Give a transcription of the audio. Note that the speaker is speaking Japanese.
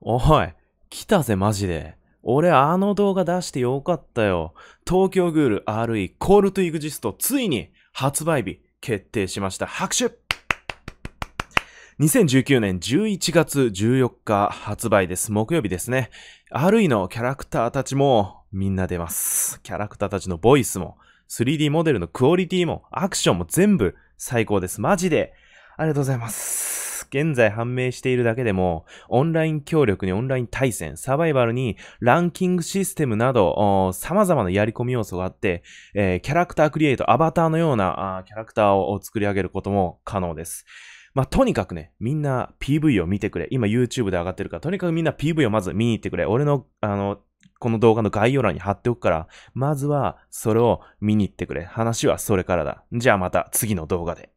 おい、来たぜマジで。俺あの動画出してよかったよ。東京グール RE コールトイグジストついに発売日決定しました。拍手2019年11月14日発売です。木曜日ですね。RE のキャラクターたちもみんな出ます。キャラクターたちのボイスも、3D モデルのクオリティも、アクションも全部最高です。マジで。ありがとうございます。現在判明しているだけでも、オンライン協力にオンライン対戦、サバイバルにランキングシステムなど、様々なやり込み要素があって、えー、キャラクタークリエイト、アバターのようなキャラクターを作り上げることも可能です。まあ、とにかくね、みんな PV を見てくれ。今 YouTube で上がってるから、とにかくみんな PV をまず見に行ってくれ。俺の、あの、この動画の概要欄に貼っておくから、まずはそれを見に行ってくれ。話はそれからだ。じゃあまた次の動画で。